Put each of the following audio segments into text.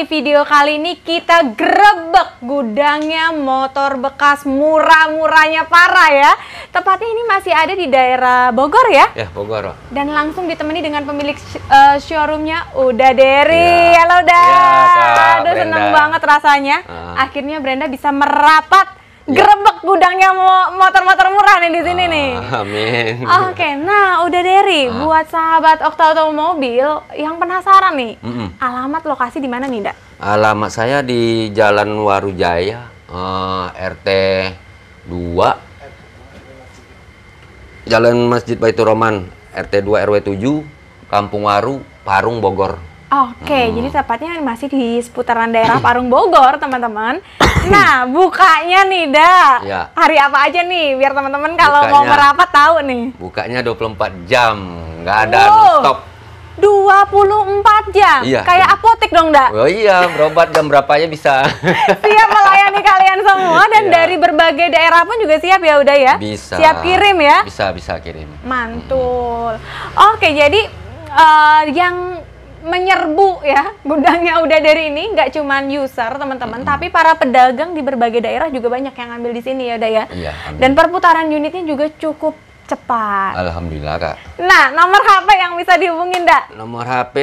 di video kali ini kita grebek gudangnya motor bekas murah-murahnya parah ya. Tepatnya ini masih ada di daerah Bogor ya? Ya, Bogor. Dan langsung ditemani dengan pemilik uh, showroomnya Uda Derry. Ya. Halo Uda. Ya, Aduh, Brenda. seneng banget rasanya. Uh. Akhirnya Brenda bisa merapat Iya. Gerebek gudangnya motor-motor murah nih di sini ah, nih. Amin. Ah, oke, okay, nah udah dari ah. buat sahabat Okta Otomobil yang penasaran nih, mm -mm. alamat lokasi di mana nih, Dak? Alamat saya di Jalan Warujaya, uh, eh, RT 2 Jalan Masjid Baitur Roman, RT 2 RW 7, Kampung Waru, Parung Bogor. Oke, okay, hmm. jadi tepatnya masih di seputaran daerah Parung Bogor, teman-teman. Nah, bukanya nih, Da. Ya. Hari apa aja nih biar teman-teman kalau mau merapat tahu nih. Bukanya 24 jam, nggak ada wow. no stop. 24 jam. Iya, Kayak apotek dong, Da. Oh iya, berobat jam berapa aja bisa. siap melayani kalian semua dan iya. dari berbagai daerah pun juga siap ya udah ya. Bisa. Siap kirim ya. Bisa, bisa kirim. Mantul. Hmm. Oke, jadi uh, yang menyerbu ya gudangnya udah dari ini nggak cuman user teman-teman mm -hmm. tapi para pedagang di berbagai daerah juga banyak yang ambil di sini ya udah ya iya, dan perputaran unitnya juga cukup cepat alhamdulillah kak nah nomor HP yang bisa dihubungin dak nomor HP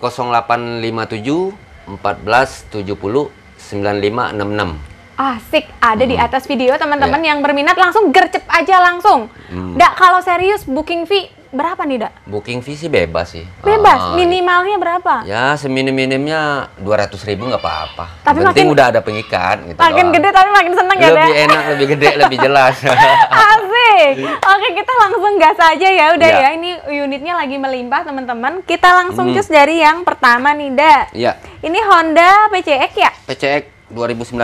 0857 1470 9566 asik ada hmm. di atas video teman-teman yeah. yang berminat langsung gercep aja langsung. Hmm. kalau serius booking fee berapa nih, Dak? Booking fee sih bebas sih. Bebas? Uh, Minimalnya berapa? Ya, seminim-minimnya 200 ribu nggak apa-apa. Tapi penting makin, udah ada pengikat gitu Makin doang. gede tapi makin seneng lebih ya, Lebih enak, lebih gede, lebih jelas. Asik! Oke, kita langsung gas aja ya. Udah ya, ya ini unitnya lagi melimpah, teman-teman. Kita langsung hmm. cus dari yang pertama nih, Dak. Iya. Ini Honda PCX ya? PCX 2019.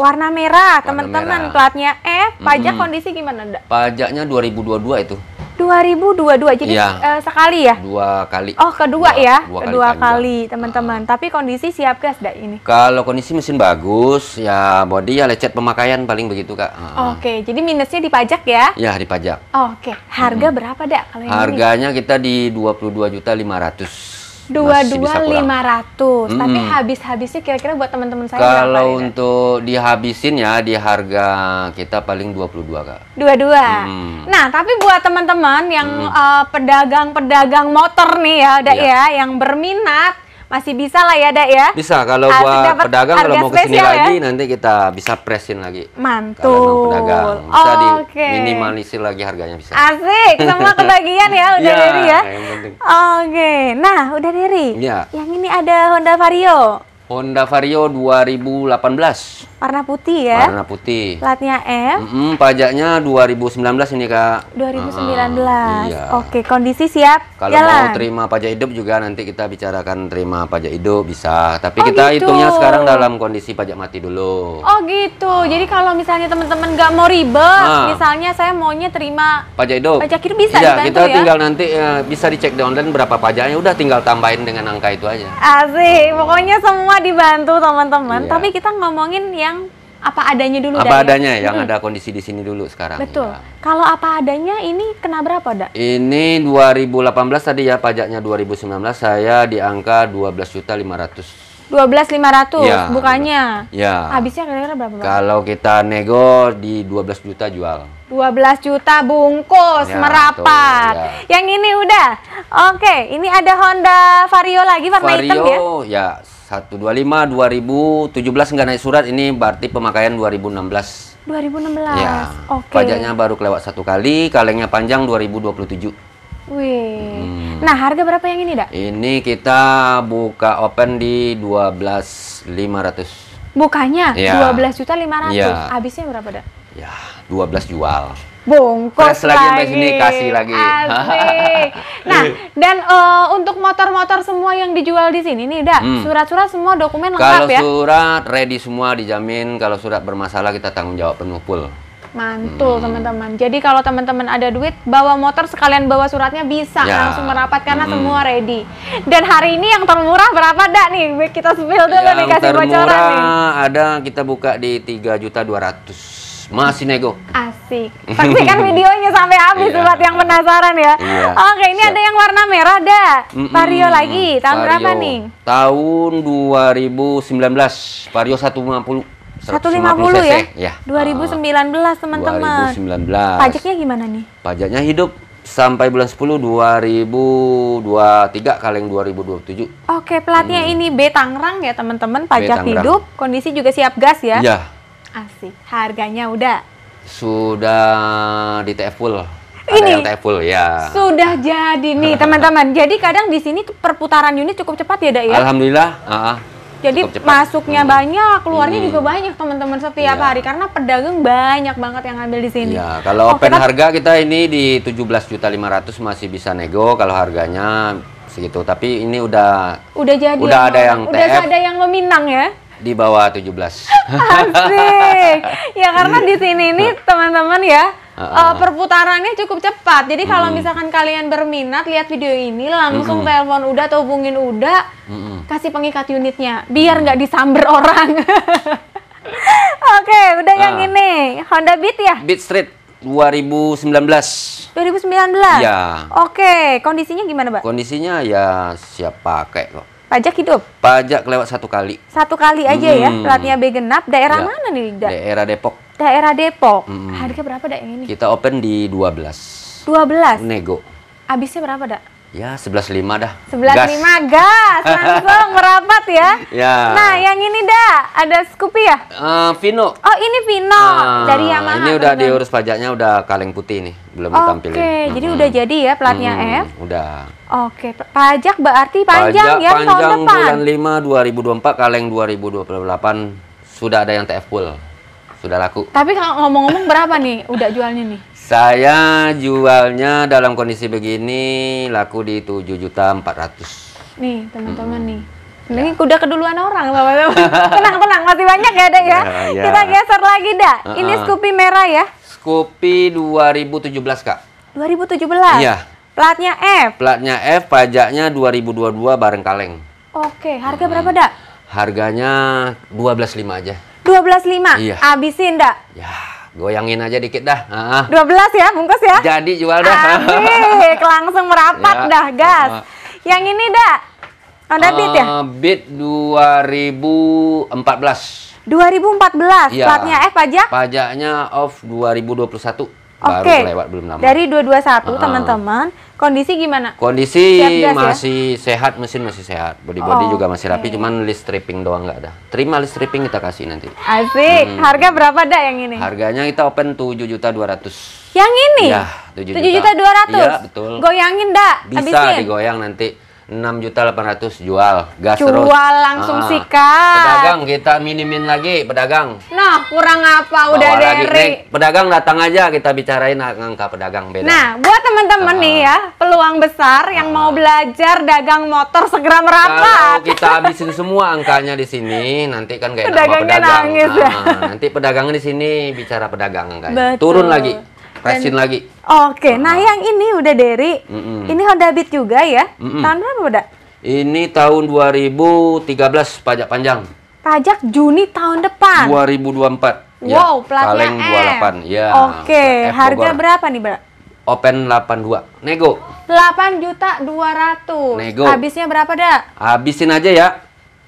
Warna merah, teman-teman, platnya F, pajak mm -hmm. kondisi gimana, Dak? Pajaknya 2022 itu. 2022 jadi ya. Uh, sekali ya dua kali oh kedua dua, ya dua kali, kedua kali teman-teman ah. tapi kondisi siap gas dah ini kalau kondisi mesin bagus ya body ya lecet pemakaian paling begitu kak ah. oke okay, jadi minusnya dipajak ya ya dipajak oke okay. harga hmm. berapa dak kalau harganya ini? kita di dua puluh dua juta lima ratus dua dua lima ratus tapi habis habisnya kira-kira buat teman-teman saya kalau gitu? untuk ya? dihabisin ya di harga kita paling dua kak dua dua hmm. nah tapi buat teman-teman yang eh, pedagang-pedagang hmm. uh, motor nih ya ada ya. ya yang berminat masih bisa lah ya, Dak ya. Bisa kalau buat pedagang kalau mau kesini ya? lagi nanti kita bisa pressin lagi. Mantul. Kalau pedagang bisa okay. diminimalisir lagi harganya bisa. Asik, semua kebagian ya udah iya, ya, dari ya. Oke. Okay. Nah, udah dari. Ya. Yang ini ada Honda Vario. Honda Vario 2018. Warna putih ya? Warna putih. Platnya F. Mm -mm, pajaknya 2019 ini, Kak. 2019. Ah, iya. Oke, kondisi siap. Kalau Jalan. mau terima pajak hidup juga nanti kita bicarakan terima pajak hidup bisa. Tapi oh, kita gitu. hitungnya sekarang dalam kondisi pajak mati dulu. Oh, gitu. Ah. Jadi kalau misalnya teman-teman nggak mau ribet, ah. misalnya saya maunya terima pajak hidup. Pajak hidup bisa iya, kita ya? tinggal nanti ya, bisa dicek di online berapa pajaknya, udah tinggal tambahin dengan angka itu aja. Asik. Pokoknya semua dibantu teman-teman, iya. tapi kita ngomongin yang apa adanya dulu. Apa adanya adanya, yang hmm. ada kondisi di sini dulu sekarang. Betul. Ya. Kalau apa adanya ini kena berapa, Dak? Ini 2018 tadi ya pajaknya 2019 saya di angka 12.500 dua belas lima ratus iya, bukannya ya habisnya kira-kira berapa kalau kita nego di 12 juta jual 12 juta bungkus ya, merapat Itu, ya. yang ini udah oke ini ada Honda Vario lagi warna Vario, hitam ya ya 125 2017 nggak naik surat ini berarti pemakaian 2016. 2016. Ya. Oke. Okay. Pajaknya baru kelewat satu kali, kalengnya panjang 2027. Wih. Hmm. Nah, harga berapa yang ini, Dak? Ini kita buka open di 12.500. Bukanya ya. belas juta lima Ya. Habisnya berapa, Dak? Ya, 12 jual bungkus Press lagi, lagi. Ini kasih lagi. Asik. nah, iya. dan uh, untuk motor-motor semua yang dijual di sini nih, Dak, hmm. surat-surat semua dokumen lengkap kalau ya? Kalau surat ready semua dijamin, kalau surat bermasalah kita tanggung jawab penuh full. Mantul, hmm. teman-teman. Jadi kalau teman-teman ada duit, bawa motor sekalian bawa suratnya bisa ya. langsung merapat karena hmm. semua ready. Dan hari ini yang termurah berapa, Dak nih? Kita spill dulu yang nih kasih bocoran nih. ada kita buka di tiga juta dua ratus masih nego. Asik. Saksikan videonya sampai habis yeah. buat yang penasaran ya. Yeah. Oke, ini Siap. ada yang warna merah ada. Mm -mm. Vario lagi. Tahun Vario. berapa nih? Tahun 2019. Vario 150 150 cc. ya? ya. 2019 teman-teman. 2019. Pajaknya gimana nih? Pajaknya hidup sampai bulan 10 2023 kaleng 2027. Oke, platnya hmm. ini B Tangerang ya teman-teman, pajak hidup, kondisi juga siap gas ya. Iya, Asik. Harganya udah? Sudah di TF full. Ada ini yang TF full ya. Sudah jadi nih teman-teman. Jadi kadang di sini perputaran unit cukup cepat ya, Dak ya? Alhamdulillah. Uh -huh. Jadi masuknya hmm. banyak, keluarnya hmm. juga banyak teman-teman setiap yeah. hari karena pedagang banyak banget yang ambil di sini. Ya, kalau oh, open kita... harga kita ini di 17.500 masih bisa nego kalau harganya segitu. Tapi ini udah udah jadi. Udah ya, ada yang udah TF. ada yang meminang ya di bawah 17. Asik. Ya karena di sini ini teman-teman ya uh, uh, uh, perputarannya cukup cepat. Jadi kalau hmm. misalkan kalian berminat lihat video ini langsung hmm. telepon Uda atau hubungin Uda, hmm. kasih pengikat unitnya biar nggak disamber orang. Oke, okay, udah uh. yang ah. ini Honda Beat ya? Beat Street 2019. 2019. Ya. Oke, okay. kondisinya gimana, Mbak? Kondisinya ya siap pakai kok. Pajak hidup? Pajak lewat satu kali. Satu kali aja ya, hmm. ya, platnya B genap. Daerah ya. mana nih? Da daerah Depok. Daerah Depok. Hmm. Harga berapa dak ini? Kita open di 12. 12. Nego. Abisnya berapa dak? Ya, 11.5 dah. 11.5 gas. gas. Langsung merapat ya. ya. Nah, yang ini dah, ada Scoopy ya? Uh, Vino. Oh, ini Vino uh, dari Yamaha. Ini udah bener. diurus pajaknya udah kaleng putih nih, belum okay. ditampilin. Oke, hmm. jadi udah jadi ya platnya hmm, F? Udah. Oke, pajak berarti panjang pajak ya panjang tahun depan. bulan 5 2024 kaleng 2028 sudah ada yang TF full. Sudah laku. Tapi ngomong-ngomong berapa nih udah jualnya nih? Saya jualnya dalam kondisi begini laku di tujuh juta empat ratus. Nih, teman-teman hmm. nih. Ya. Ini ya. kuda keduluan orang, teman-teman. Tenang-tenang, masih banyak ya, ada ya. ya, ya. Kita geser lagi, dah. Uh -uh. Ini Scoopy merah ya. Scoopy 2017, Kak. 2017? Iya. Platnya F. Platnya F, pajaknya 2022 bareng kaleng. Oke, harga hmm. berapa, Dak? Harganya 12.5 aja. 12.5? Iya. Abisin, Dak? Ya Goyangin aja dikit dah. Dua belas ya, bungkus ya. Jadi jual dah. Asik, langsung merapat ya. dah, gas. Ah. Yang ini dah. Honda uh, Beat ya? Beat 2014. 2014 ya. platnya F pajak? Pajaknya off 2021. Oke. Baru lewat belum lama. Dari 221 uh-uh. teman-teman, kondisi gimana? Kondisi Siap gas, ya? masih ya? sehat, mesin masih sehat. Body-body oh, juga masih rapi, okay. cuman list stripping doang nggak ada. Terima list stripping kita kasih nanti. Asik. Hmm. Harga berapa dah yang ini? Harganya kita open 7 juta 200. Yang ini? Ya, 7, juta. 7 juta 200. Iya, betul. Goyangin dah, Bisa habisin. digoyang nanti enam juta delapan ratus jual gas jual terus jual langsung ah, ah. sikat pedagang kita minimin lagi pedagang nah kurang apa udah Bawa dari pedagang datang aja kita bicarain angka pedagang beda nah buat teman-teman ah, ah. nih ya peluang besar yang ah. mau belajar dagang motor segera merapat kalau kita habisin semua angkanya di sini nanti kan kayak pedagangnya pedagang nangis ah, ya. nanti pedagangan di sini bicara pedagang angkanya turun lagi Resin And, lagi. Oke, okay. Uh -huh. nah ah. yang ini udah dari mm -mm. ini Honda Beat juga ya. Mm -mm. Tahun berapa, udah? Ini tahun 2013 pajak panjang. Pajak Juni tahun depan. 2024. Ya, wow, ya, platnya paling 28. Ya. Oke, okay. harga Bogor. berapa nih, Bra? Open 82. Nego. 8 juta 200. Nego. Habisnya berapa, Da? Habisin aja ya.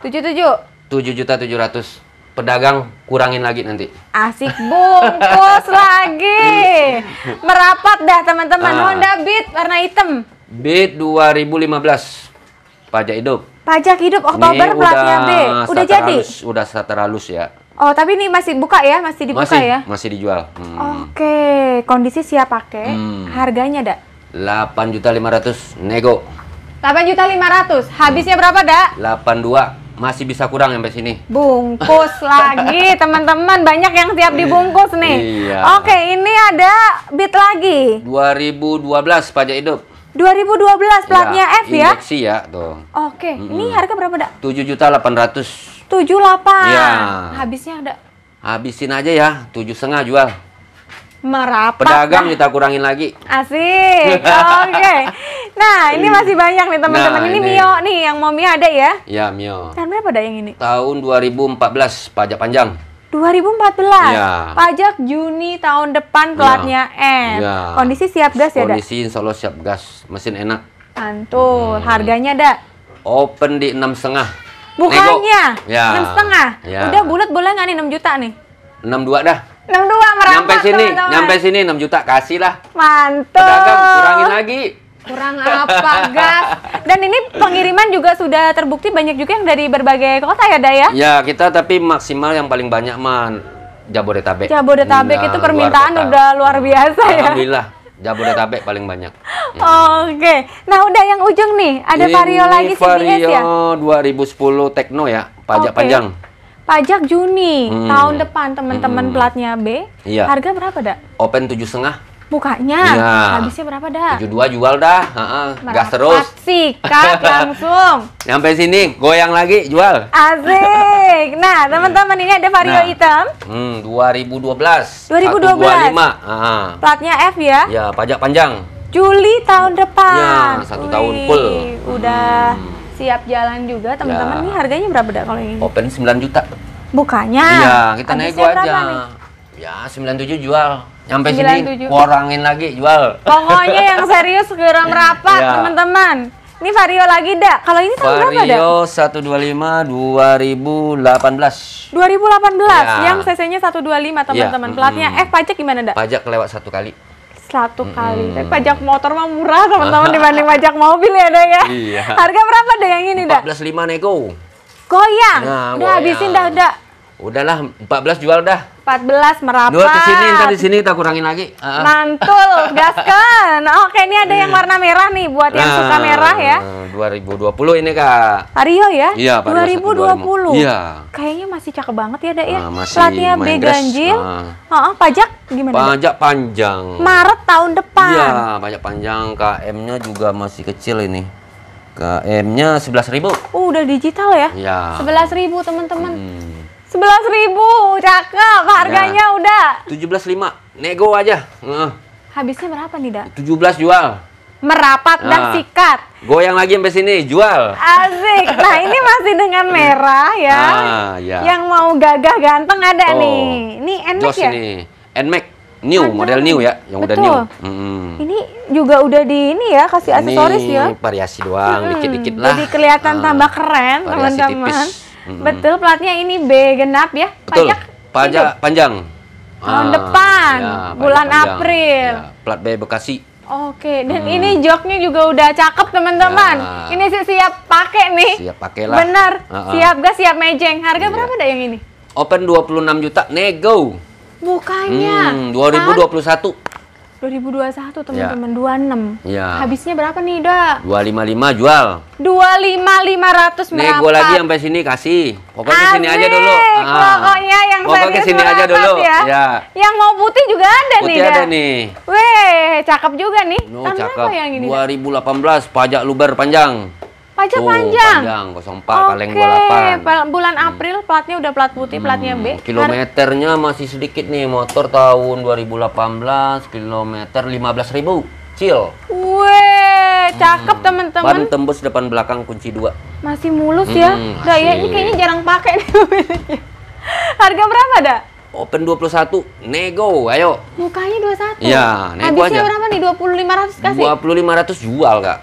77. 7 juta 700 pedagang kurangin lagi nanti. Asik bungkus lagi. Merapat dah teman-teman. Ah. Honda Beat warna hitam. Beat 2015. Pajak hidup. Pajak hidup Oktober platnya B. Udah jadi. Halus, udah starter halus ya. Oh, tapi ini masih buka ya? Masih dibuka masih, ya? Masih dijual. Hmm. Oke, okay. kondisi siap pakai. Hmm. Harganya, Dak? 8.500 nego. 8.500. Habisnya berapa, Dak? 82 masih bisa kurang sampai sini. Bungkus lagi, teman-teman. Banyak yang tiap dibungkus nih. Iya. Oke, ini ada bit lagi. 2012 pajak hidup. 2012 iya, platnya ya, F ya? indeksi ya, tuh. Oke, mm -hmm. ini harga berapa, Dak? 7 juta 800. 78. Iya. Habisnya ada Habisin aja ya, tujuh setengah jual merapat. Pedagang nah. kita kurangin lagi. Asik. Oke. Okay. Nah, ini iya. masih banyak nih teman-teman. Nah, ini, ini Mio nih yang mau Mio ada ya? Ya, Mio. Tahun berapa ada yang ini? Tahun 2014 pajak panjang. 2014. Ya. Pajak Juni tahun depan pelatnya ya. N. Ya. Kondisi siap gas ya, Kondisi insya Allah siap gas. Mesin enak. Antul. Hmm. Harganya, ada. Open di enam setengah. Bukannya iya. enam setengah? Ya. Udah bulat boleh nggak nih enam juta nih? Enam dua dah. 62 merapat. Nyampe sini, teman -teman. nyampe sini 6 juta kasih lah. Mantap. Pedagang kurangin lagi. Kurang apa gas? Dan ini pengiriman juga sudah terbukti banyak juga yang dari berbagai kota ya Daya? Ya? ya kita tapi maksimal yang paling banyak man Jabodetabek. Jabodetabek nah, itu permintaan luar udah luar hmm, biasa Alhamdulillah. ya. Alhamdulillah. Jabodetabek paling banyak. Ya. Oke. Okay. Nah, udah yang ujung nih, ada ini Vario lagi CBS ya. Vario 2010 Tekno ya, pajak okay. panjang pajak Juni hmm. tahun depan teman-teman hmm. platnya B. Iya. Harga berapa, Dak? Open tujuh setengah. Bukanya, ya. habisnya berapa dah? dua jual dah, Heeh. gas terus. Sikat langsung. Sampai sini, goyang lagi, jual. Asik. Nah, teman-teman ini ada vario nah. hitam. Hmm, 2012. 2012. 125. Heeh. Platnya F ya? Ya, pajak panjang. Juli tahun iya, depan. Ya, satu Wih, tahun full. Udah. Hmm siap jalan juga teman-teman. Ya. Ini harganya berapa dah kalau ini? Open 9 juta. Bukannya. Iya, kita Habis nego aja. Nih? Ya, 97 jual. Sampai 97. sini kurangin lagi jual. Pokoknya yang serius segera rapat ya. teman-teman. Ini Vario lagi dak. Kalau ini tahun Vario berapa delapan Vario 125 2018. 2018 ya. yang CC-nya 125 iya. teman-teman. Ya. Platnya F pajak gimana dak? Pajak lewat satu kali satu kali. Hmm. Tapi pajak motor mah murah teman-teman dibanding pajak mobil ya dong ya. Iya. Harga berapa deh yang ini 14.5 nego. Goyang. Nah, udah habisin dah udah Udahlah, 14 jual dah. 14 merapat. Dua ke sini, entar di sini kita kurangin lagi. Uh. Mantul, gaskan. Oke, ini ada yang warna merah nih buat nah, yang suka nah, merah ya. 2020 ini Kak. Ario ya? Iya, ribu 2020. Iya. Kayaknya masih cakep banget ya, Dek ya. Nah, Platnya B ganjil. Nah. Oh, uh, pajak gimana? Pajak dah? panjang. Maret tahun depan. Iya, pajak panjang. KM-nya juga masih kecil ini. KM-nya 11.000. Uh, udah digital ya? Iya. 11.000, teman-teman. Hmm. Sebelas ribu, cakep. Harganya nah, udah. Tujuh belas lima, nego aja. Uh. Habisnya berapa nih, Da? Tujuh belas jual. Merapat nah, dan sikat. Goyang lagi sampai sini, jual. Asik. Nah ini masih dengan merah ya. Nah, ya. Yang mau gagah ganteng ada oh, nih. Ini NMAX ya? Ini NMAX new model new ya yang Betul. udah new. Hmm. Ini juga udah di ini ya kasih aksesoris ini ya. variasi doang dikit-dikit lah. Jadi kelihatan ah, tambah keren teman-teman hmm Betul platnya ini B genap ya. Betul. Pajak pajak panjang. Tahun ah, depan ya, bulan panjang. April. Ya, plat B Bekasi. Oke, dan hmm. ini joknya juga udah cakep teman-teman. Ya. Ini sih siap pakai nih. Siap pakai lah Uh-uh. Siap gak siap mejeng. Harga iya. berapa dah yang ini? Open 26 juta, nego. Bukannya. Hmm, 2021. satu 2021 teman-teman ya. 26. Ya. Habisnya berapa nih, Da? 255 jual. 25500 merapat. Nih gua lagi yang sampai sini kasih. Pokoknya sini aja dulu. Ah. Pokoknya yang ah. Pokoknya sini aja dulu. Ya. ya. Yang mau putih juga ada putih nih, Putih ada da. nih. Weh, cakep juga nih. No, Tanah cakep. yang ini? 2018 pajak luber panjang. Pajak Tuh, panjang. Panjang 04 okay. kaleng 28. Bulan hmm. April hmm. platnya udah plat putih, platnya B. Kilometernya hmm, kilometernya masih sedikit nih motor tahun 2018 kilometer 15.000. Cil. Weh, cakep hmm. teman-teman. Ban tembus depan belakang kunci dua. Masih mulus ya? hmm, ya. Dah ya ini kayaknya jarang pakai nih mobilnya. Harga berapa, dah? Open 21, nego, ayo. Mukanya 21. Iya, nego Habisnya aja. berapa nih? 2500 kasih. 2500 jual, Kak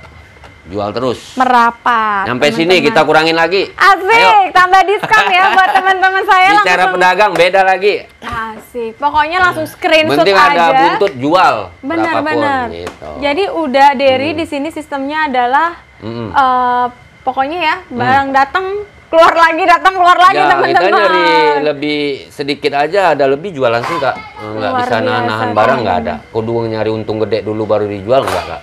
jual terus merapat sampai teman -teman. sini kita kurangin lagi asik Ayo. tambah diskon ya buat teman-teman saya bicara langsung... pedagang beda lagi asik pokoknya langsung screen Penting aja ada buntut jual benar-benar gitu. jadi udah Derry hmm. di sini sistemnya adalah hmm. uh, pokoknya ya mm. barang hmm. datang keluar lagi datang keluar lagi ya, teman-teman ya, jadi lebih sedikit aja ada lebih jual langsung kak nggak bisa nahan, nahan barang nggak ada kudu nyari untung gede dulu baru dijual nggak kak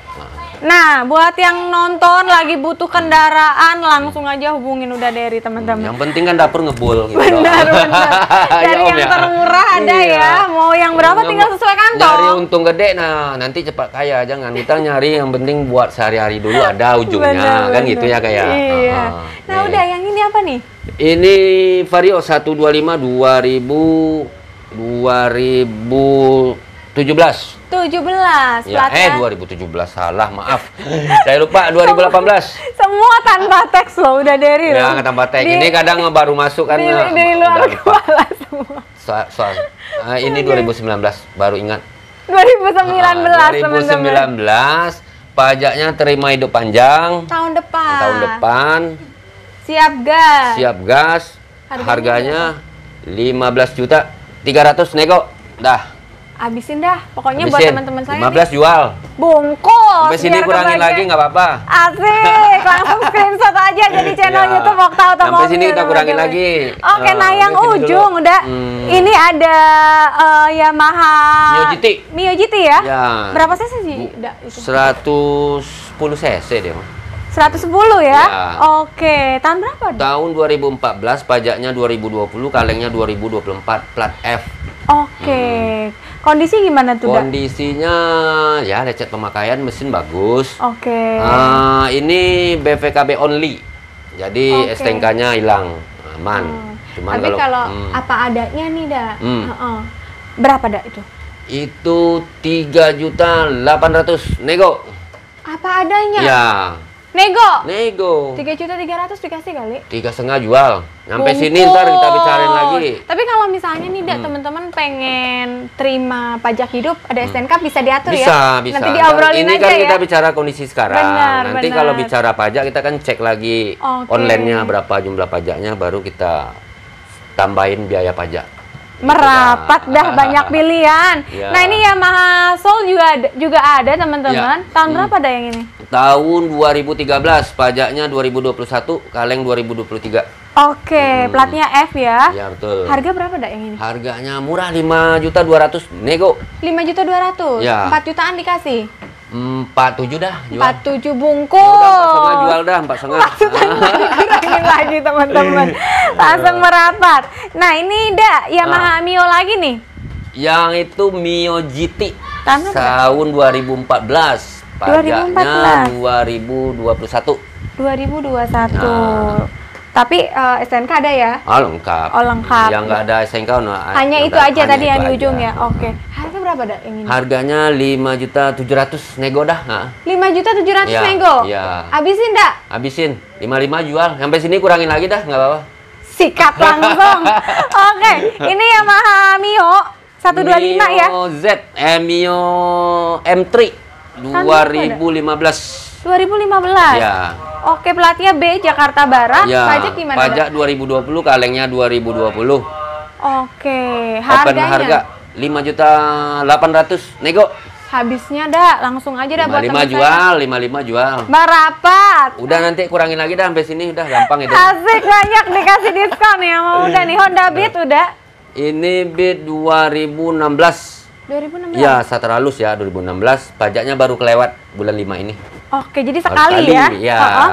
Nah, buat yang nonton lagi butuh kendaraan, langsung aja hubungin udah dari teman-teman. Yang penting kan dapur ngebul gitu. Benar, benar. Dari ya, yang ya. termurah ada ya. iya. ya. Mau yang berapa tinggal sesuai kantong. Nyari untung gede, nah nanti cepat kaya. Jangan kita nyari yang penting buat sehari-hari dulu ada ujungnya. benar, kan benar. gitu ya kayak. Iya. Uh, huh nah, nih. udah iya. yang ini apa nih? Ini Vario 125 2000 2000 17. 17. Ya, pelatihan. eh 2017 salah, maaf. Saya lupa 2018. Semua tanpa teks loh, udah dari Ya, nggak tanpa teks. ini kadang baru masuk kan. Di, ah, di luar kepala semua. Soal, soal. Uh, ini 2019 baru ingat. 2019 uh, 2019 teman -teman. pajaknya terima hidup panjang. Tahun depan. Tahun depan. Siap gas. Siap gas. Harganya, Harganya 15 juta 300 nego. Dah abisin dah. Pokoknya abisin. buat teman-teman saya 15 nih. jual. Bungkus. Sampai sini kurangin kebagian. lagi nggak apa-apa. Asik. Langsung screenshot aja jadi iya. channel ya. YouTube Okta Otomobil. Sampai sini kita kurangin lagi. Oke, uh, nah yang gitu ujung dulu. udah. Hmm. Ini ada uh, Yamaha Mio GT. Mio GT ya? ya. Berapa cc sih? seratus 110 cc dia. 110 ya? ya. Oke, tahun berapa? ribu Tahun 2014, pajaknya 2020, kalengnya 2024, plat F. Oke. Hmm. Kondisi gimana tuh? Kondisinya da? ya lecet pemakaian mesin bagus. Oke. Okay. Uh, ini BVKB only. Jadi okay. STNK-nya hilang, aman. Hmm. Cuman Tapi kalau, kalau hmm. apa adanya nih, Da. Hmm. Uh -uh. Berapa, Da itu? Itu tiga juta delapan ratus nego. Apa adanya? Ya. Nego. Nego. Tiga juta tiga ratus dikasih kali. Tiga setengah jual. Nyampe Bungkus. sini ntar kita bicarain lagi. Tapi kalau misalnya nih, hmm. teman-teman pengen terima pajak hidup, ada hmm. STNK bisa diatur ya? bisa, ya. Bisa, Nanti diobrolin Ini aja kan ya. kita bicara kondisi sekarang. Benar, Nanti benar. kalau bicara pajak kita kan cek lagi okay. online berapa jumlah pajaknya, baru kita tambahin biaya pajak merapat dah ah. banyak pilihan. Ya. Nah ini Yamaha Soul juga ada, juga ada teman-teman. Ya. Tahun hmm. berapa ada yang ini? Tahun 2013, pajaknya 2021, kaleng 2023. Oke, hmm. platnya F ya. Iya betul. Harga berapa dah yang ini? Harganya murah 5 juta 200 nego. 5 juta 200. Ya. 4 jutaan dikasih empat tujuh dah empat tujuh ya bungkus empat jual dah empat setengah kan ah. kurangin lagi teman-teman langsung iya. merapat nah ini dah Yamaha ah. Mio lagi nih yang itu Mio GT Tanah tahun 2014 pajaknya ribu dua puluh satu. Ah. Tapi uh, eh, SNK ada ya? Oh lengkap. Oh lengkap. Yang nggak ada SNK oh, no, ah, hanya ya itu aja tadi yang di ujung aja. ya. Oke. Harganya berapa dah ini? Harganya lima juta tujuh ratus nego dah. Lima juta tujuh ratus ya, nego. Iya. Habisin dah. Habisin. Lima lima jual. Sampai sini kurangin lagi dah nggak apa-apa. Sikat langsung. Oke. Okay. Ini Yamaha Mio 125 Mio ya. Mio Z eh, Mio M3 2015. 2015. Ya. Oke, pelatih B Jakarta Barat. Ya. Pajak gimana? Pajak 2020, kalengnya 2020. Oke, harganya. Open harga 5 juta 800. Nego. Habisnya dah, langsung aja dah 55 buat jual, lima lima jual. Mbak Udah nanti kurangin lagi dah sampai sini udah gampang itu. Asik banyak dikasih diskon ya mau udah nih Honda Beat ya. udah. Ini Beat 2016. 2016. Ya, Satralus ya 2016. Pajaknya baru kelewat bulan 5 ini. Oke, jadi sekali, sekali ya. ya. Uh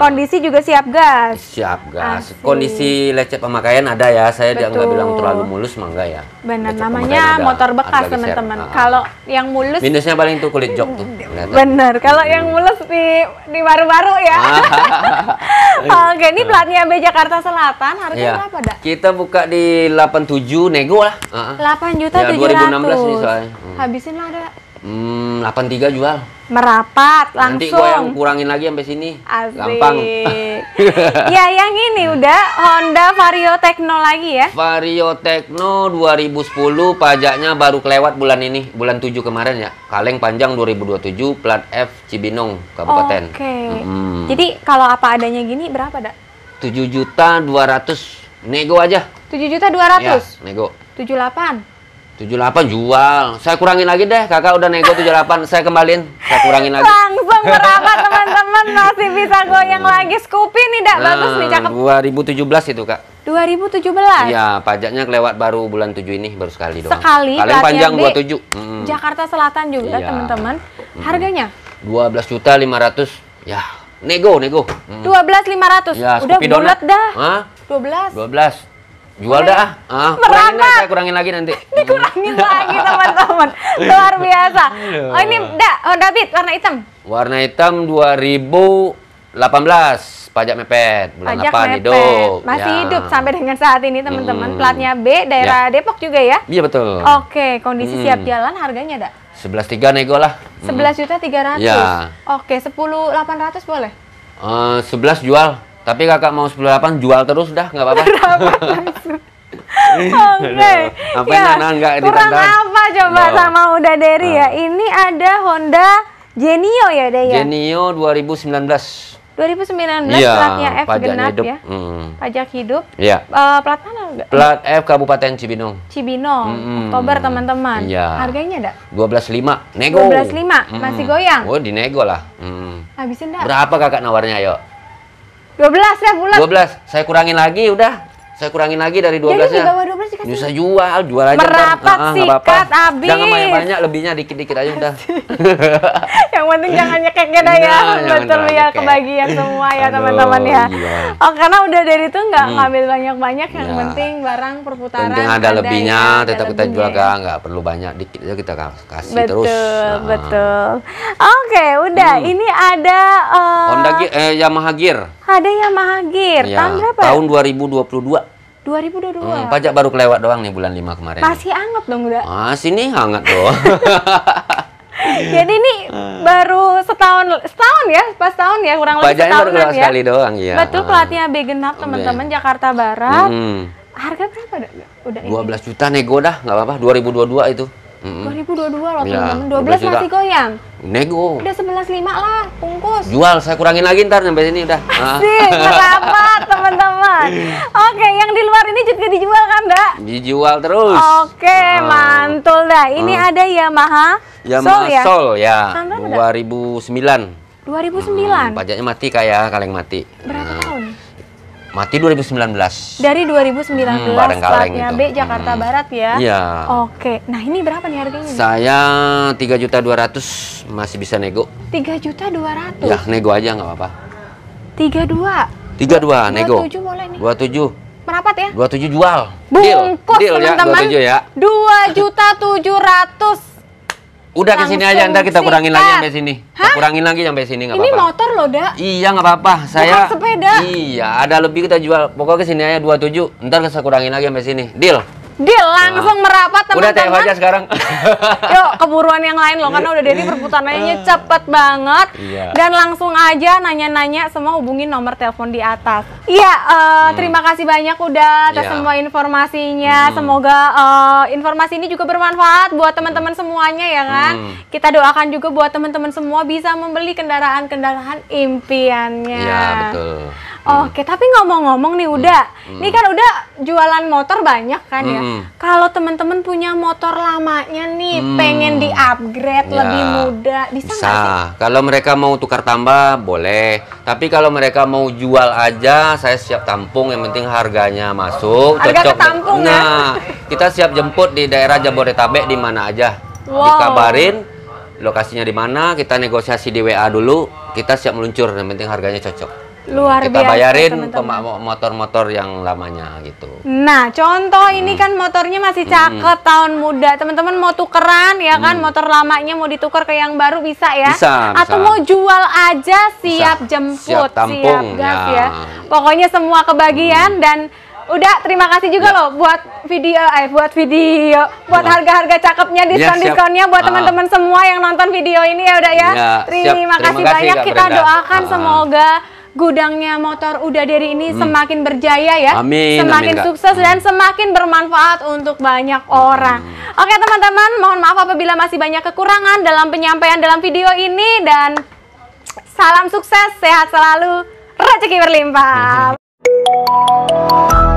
Kondisi juga siap gas. Siap gas. Asik. Kondisi lecet pemakaian ada ya. Saya Betul. nggak bilang terlalu mulus mangga ya. Benar, namanya motor bekas teman-teman. Uh Kalau yang mulus minusnya paling itu kulit jok tuh. Benar. Kalau hmm. yang mulus di di baru-baru ya. Ah. Oke, ini platnya B Jakarta Selatan harganya ya. berapa, Dak? Kita buka di 87 nego lah. Delapan -huh. 8 juta ya, ratus. nih soalnya. Hmm. Habisin lah, ada. Hmm, tiga jual merapat langsung. Nanti gue yang kurangin lagi sampai sini. Asik. Gampang. ya yang ini udah Honda Vario Techno lagi ya. Vario Techno 2010 pajaknya baru kelewat bulan ini, bulan 7 kemarin ya. Kaleng panjang 2027 plat F Cibinong Kabupaten. Oke. Okay. Hmm. Jadi kalau apa adanya gini berapa, Dak? 7 juta 200 nego aja. 7 juta 200. Ya, nego. 78. 78 jual. Saya kurangin lagi deh. Kakak udah nego 78. Saya kembalin. Saya kurangin lagi. Langsung berapa teman-teman. Masih bisa goyang hmm. lagi. Scoopy nih dak nah, bagus nih cakep. 2017 itu, Kak. 2017? Iya, pajaknya kelewat baru bulan 7 ini baru sekali doang. Sekali. Paling panjang 27. Hmm. Jakarta Selatan juga, iya. teman-teman. Hmm. Harganya? 12 juta 500. Ya, nego, nego. Hmm. 12 500. Ya, Udah bulat dah. Hah? 12. 12. Jual dah. Ah, eh, kurangin lagi, saya kurangin lagi nanti. Dikurangin lagi teman-teman. Luar biasa. Iya. Oh ini dah, oh, David warna hitam. Warna hitam 2018 pajak mepet bulan pajak 8 mepet. hidup. Masih ya. hidup sampai dengan saat ini teman-teman. Hmm. Platnya B ya. daerah ya. Depok juga ya? Iya betul. Oke, kondisi hmm. siap jalan harganya dah. Sebelas tiga nego lah. Mm. Sebelas juta tiga ratus. Ya. Oke, sepuluh delapan ratus boleh? Eh, sebelas uh, jual. Tapi kakak mau 108 jual terus dah nggak apa-apa. Oke. Okay. Apa ya, Nana nggak Kurang apa coba no. sama udah dari ya? Ah. Ini ada Honda Genio ya, deh ya? Genio 2019. 2019 ya, platnya F pajak genap hidup. ya. Hmm. Pajak hidup. Iya. Uh, plat mana Plat F Kabupaten Cibinong. Cibinong. Hmm. Oktober teman-teman. Iya. Harganya belas 12.5. Nego. 12.5. Hmm. Masih goyang. Oh, dinego lah. Hmm. Habisin dah. Berapa Kakak nawarnya, ayo? 12 ya bulat. 12. Saya kurangin lagi udah. Saya kurangin lagi dari 12 nya Jadi di bawah 12 kasih. Bisa jual, jual aja. Merapat, ah, ah, ntar. sikat, apa -apa. abis. Jangan banyak-banyak, lebihnya dikit-dikit aja udah. yang penting jangan nyekek dah ya. Betul ya, kebagian semua ya teman-teman ya. Oh, karena udah dari itu nggak hmm. ngambil banyak-banyak, yang ya. penting barang perputaran. Penting ada, ada lebihnya, ya, tetap kita jual kan nggak perlu banyak, dikit aja kita kasih betul, terus. Betul, nah. betul. Ah. Oke, udah. Hmm. Ini ada... Uh, Honda Gear, eh, Yamaha Gear. Ada Yamaha Gear, ya, tahun berapa? Tahun 2022. 2022. Hmm, pajak baru kelewat doang nih bulan 5 kemarin. Masih hangat dong udah. Masih nih hangat dong. Jadi ini ah. baru setahun setahun ya, pas tahun ya kurang lebih setahun setahunan baru ya. sekali doang ya. Betul ah. pelatihnya B genap oh, teman-teman okay. Jakarta Barat. Hmm. Harga berapa udah? 12 belas juta nego dah, nggak apa-apa. 2022 itu. Mm -mm. 2022 loh ya, teman-teman. 12 masih goyang. Nego. Udah 11.5 lah, bungkus. Jual, saya kurangin lagi ntar sampai sini udah. Ah. Asik, apa teman-teman. Oke, yang di luar ini juga dijual kan, Mbak? Dijual terus. Oke, uh. mantul dah. Ini uh. ada Yamaha Yamaha Soul ya. Soul ya. sembilan 2009. 2009. Hmm, pajaknya mati kayak ya, kaleng mati. Berapa nah. tahun? Mati 2019. Dari 2019 hmm, platnya gitu. B Jakarta hmm. Barat ya. Iya. Oke. Nah, ini berapa nih harganya? Saya 3 juta 200 masih bisa nego. 3 juta 200. Ya, nego aja nggak apa-apa. 32. 32 nego. 27 boleh nih. 27 merapat ya? 27 jual. Bungkus Deal. Deal, ya, teman-teman. Ya, 27 Ya. 2 juta 700 Udah ke sini aja, ntar kita kurangin lagi sampai sini. Kita kurangin lagi sampai sini nggak apa-apa. Ini motor loh, Da. Iya, nggak apa-apa. Saya Bukan sepeda. Iya, ada lebih kita jual. Pokoknya ke sini aja 27. Ntar kita kurangin lagi sampai sini. Deal. Deal, langsung nah. merapat teman-teman. Udah aja sekarang. Yuk, keburuan yang lain loh karena iya. udah dari perputarannya ah. cepet banget. Iya. Dan langsung aja nanya-nanya semua hubungin nomor telepon di atas. Iya, uh, hmm. terima kasih banyak udah atas yeah. semua informasinya. Hmm. Semoga uh, informasi ini juga bermanfaat buat teman-teman semuanya ya kan. Hmm. Kita doakan juga buat teman-teman semua bisa membeli kendaraan-kendaraan impiannya. Iya, betul. Oh, oke, tapi ngomong-ngomong nih udah, hmm, hmm. ini kan udah jualan motor banyak kan ya. Hmm. Kalau teman-teman punya motor lamanya nih, pengen di-upgrade ya. lebih muda, bisa nggak sih? Kalau mereka mau tukar tambah boleh, tapi kalau mereka mau jual aja, saya siap tampung. Yang penting harganya masuk, Harga cocok. Ketampung, ya? nah, kita siap jemput di daerah Jabodetabek di mana aja. Wow. Dikabarin lokasinya di mana, kita negosiasi di WA dulu, kita siap meluncur. Yang penting harganya cocok luar kita biasa, bayarin motor-motor yang lamanya gitu. Nah, contoh hmm. ini kan motornya masih hmm. cakep hmm. tahun muda. Teman-teman mau tukeran ya kan hmm. motor lamanya mau ditukar ke yang baru bisa ya? Bisa. Atau mau jual aja siap bisa. jemput, siap, tampung, siap gas ya. ya. Pokoknya semua kebagian hmm. dan udah terima kasih juga ya. loh buat video eh buat video buat harga-harga cakepnya ya, diskon-diskonnya buat ah. teman-teman semua yang nonton video ini ya udah ya. ya terima, terima kasih, banyak kita doakan ah. semoga gudangnya motor udah dari ini hmm. semakin berjaya ya. Amin. Semakin amin, sukses hmm. dan semakin bermanfaat untuk banyak orang. Hmm. Oke teman-teman, mohon maaf apabila masih banyak kekurangan dalam penyampaian dalam video ini dan salam sukses, sehat selalu, rezeki berlimpah. Hmm.